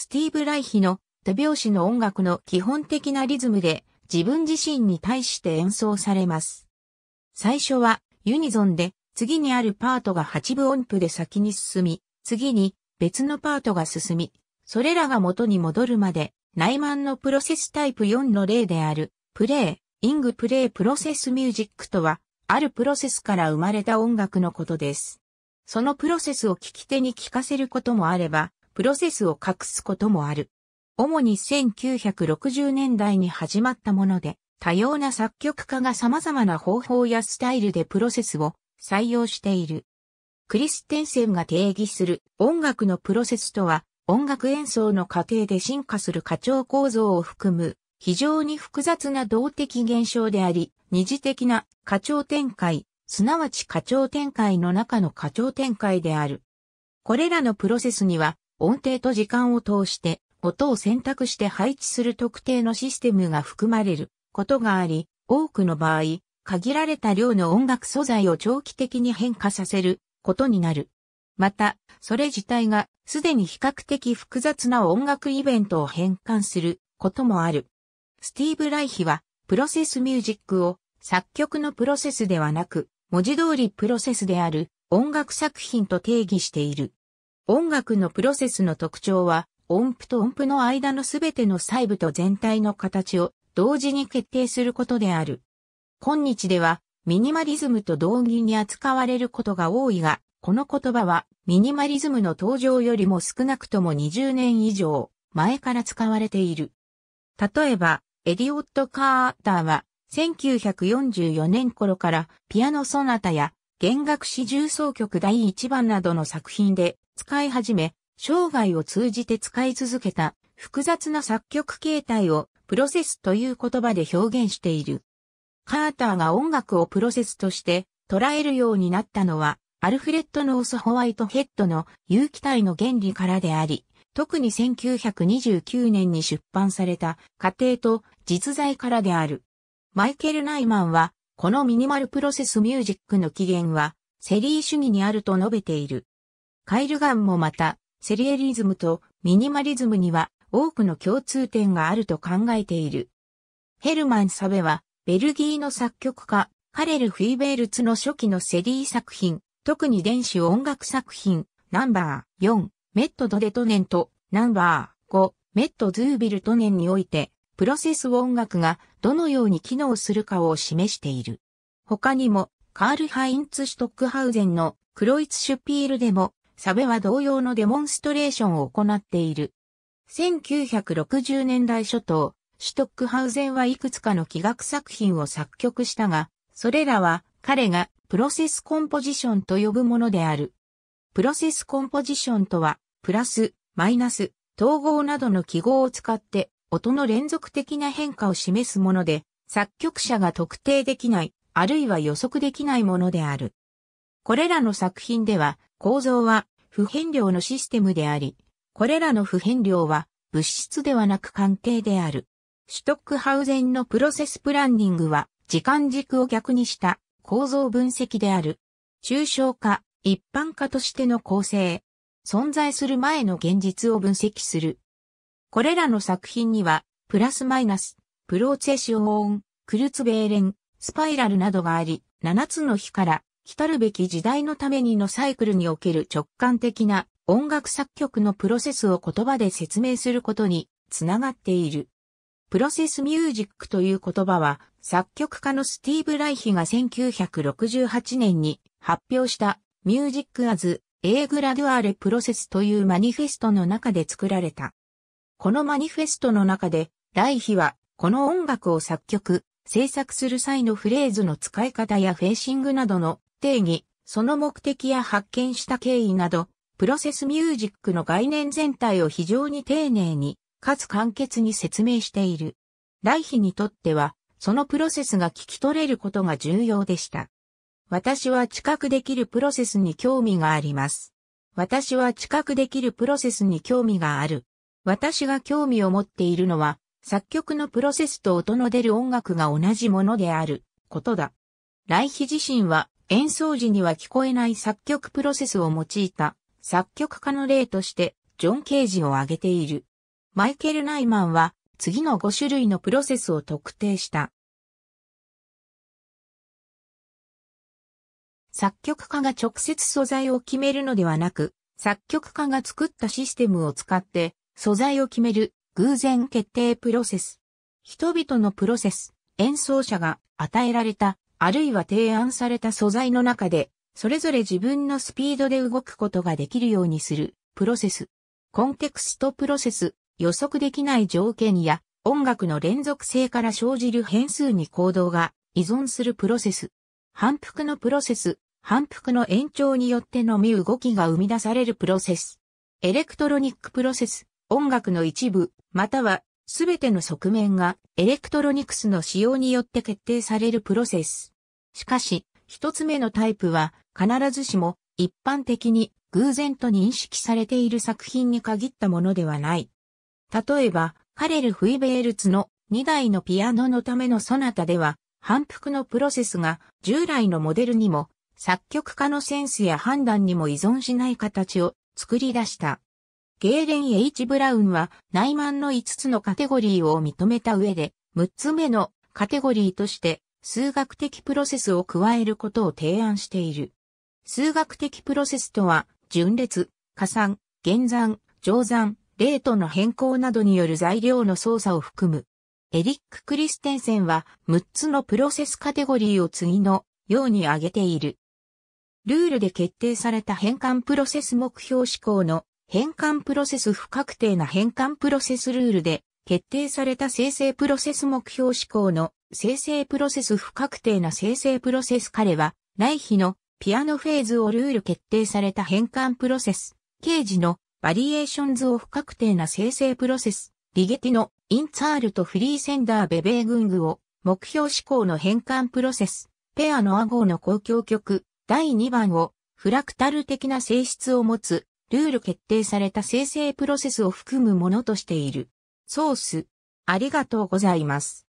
スティーブ・ライヒの手拍子の音楽の基本的なリズムで自分自身に対して演奏されます。最初はユニゾンで、次にあるパートが8分音符で先に進み、次に別のパートが進み、それらが元に戻るまで、内イのプロセスタイプ4の例である、プレイ、イングプレイプロセスミュージックとは、あるプロセスから生まれた音楽のことです。そのプロセスを聴き手に聴かせることもあれば、プロセスを隠すこともある。主に1960年代に始まったもので、多様な作曲家が様々な方法やスタイルでプロセスを採用している。クリステンセンが定義する音楽のプロセスとは、音楽演奏の過程で進化する過調構造を含む非常に複雑な動的現象であり、二次的な過調展開、すなわち過調展開の中の過調展開である。これらのプロセスには音程と時間を通して音を選択して配置する特定のシステムが含まれることがあり、多くの場合、限られた量の音楽素材を長期的に変化させることになる。また、それ自体がすでに比較的複雑な音楽イベントを変換することもある。スティーブ・ライヒは、プロセスミュージックを作曲のプロセスではなく、文字通りプロセスである音楽作品と定義している。音楽のプロセスの特徴は、音符と音符の間のすべての細部と全体の形を同時に決定することである。今日では、ミニマリズムと同義に扱われることが多いが、この言葉は、ミニマリズムの登場よりも少なくとも20年以上前から使われている。例えば、エリオット・カーターは、1944年頃からピアノソナタや弦楽四重奏曲第一番などの作品で使い始め、生涯を通じて使い続けた複雑な作曲形態をプロセスという言葉で表現している。カーターが音楽をプロセスとして捉えるようになったのは、アルフレッド・ノース・ホワイトヘッドの有機体の原理からであり、特に1929年に出版された過程と実在からである。マイケル・ナイマンはこのミニマルプロセスミュージックの起源は、セリー主義にあると述べている。カイルガンもまた、セリエリズムとミニマリズムには多くの共通点があると考えている。ヘルマン・サベは、ベルギーの作曲家、カレル・フィーベールツの初期のセリー作品、特に電子音楽作品、ナンバー4、メット・ド・デトネント、ナンバー5、メット・ズービルトネンにおいて、プロセス音楽がどのように機能するかを示している。他にも、カール・ハインツ・シュトックハウゼンのクロイツ・シュピールでも、サベは同様のデモンストレーションを行っている。1960年代初頭、シュトックハウゼンはいくつかの器楽作品を作曲したが、それらは彼がプロセスコンポジションと呼ぶものである。プロセスコンポジションとは、プラス、マイナス、統合などの記号を使って音の連続的な変化を示すもので、作曲者が特定できない、あるいは予測できないものである。これらの作品では、構造は不変量のシステムであり、これらの不変量は物質ではなく関係である。シュトックハウゼンのプロセスプランニングは、時間軸を逆にした構造分析である。抽象化、一般化としての構成。存在する前の現実を分析する。これらの作品には、プラスマイナス、プロセシオン、クルツベーレン、スパイラルなどがあり、七つの日から来るべき時代のためにのサイクルにおける直感的な音楽作曲のプロセスを言葉で説明することにつながっている。プロセスミュージックという言葉は作曲家のスティーブ・ライヒが1968年に発表したミュージック・アズ・エーグラドゥアレ・プロセスというマニフェストの中で作られたこのマニフェストの中で、来日は、この音楽を作曲、制作する際のフレーズの使い方やフェーシングなどの定義、その目的や発見した経緯など、プロセスミュージックの概念全体を非常に丁寧に、かつ簡潔に説明している。来日にとっては、そのプロセスが聞き取れることが重要でした。私は知覚できるプロセスに興味があります。私は知覚できるプロセスに興味がある。私が興味を持っているのは、作曲のプロセスと音の出る音楽が同じものである、ことだ。来イ自身は、演奏時には聞こえない作曲プロセスを用いた、作曲家の例として、ジョン・ケージを挙げている。マイケル・ナイマンは、次の5種類のプロセスを特定した。作曲家が直接素材を決めるのではなく、作曲家が作ったシステムを使って素材を決める偶然決定プロセス。人々のプロセス、演奏者が与えられた、あるいは提案された素材の中で、それぞれ自分のスピードで動くことができるようにする、プロセス。コンテクストプロセス、予測できない条件や、音楽の連続性から生じる変数に行動が依存するプロセス。反復のプロセス、反復の延長によってのみ動きが生み出されるプロセス。エレクトロニックプロセス、音楽の一部、またはすべての側面がエレクトロニクスの使用によって決定されるプロセス。しかし、一つ目のタイプは必ずしも一般的に偶然と認識されている作品に限ったものではない。例えば、カレル・フイベールツの2台のピアノのためのソナタでは、反復のプロセスが従来のモデルにも作曲家のセンスや判断にも依存しない形を作り出した。ゲーレン・ H・ ブラウンは内満の5つのカテゴリーを認めた上で、6つ目のカテゴリーとして数学的プロセスを加えることを提案している。数学的プロセスとは、順列、加算、減算、乗算、レートの変更などによる材料の操作を含む。エリック・クリステンセンは6つのプロセスカテゴリーを次のように挙げている。ルールで決定された変換プロセス目標指向の変換プロセス不確定な変換プロセスルールで決定された生成プロセス目標指向の生成プロセス不確定な生成プロセス彼は来比のピアノフェーズをルール決定された変換プロセス、ケージのバリエーションズを不確定な生成プロセス、リゲティのインツァールとフリーセンダーベベーグングを目標指向の変換プロセス、ペアのアゴーの公共曲第2番をフラクタル的な性質を持つルール決定された生成プロセスを含むものとしている。ソース、ありがとうございます。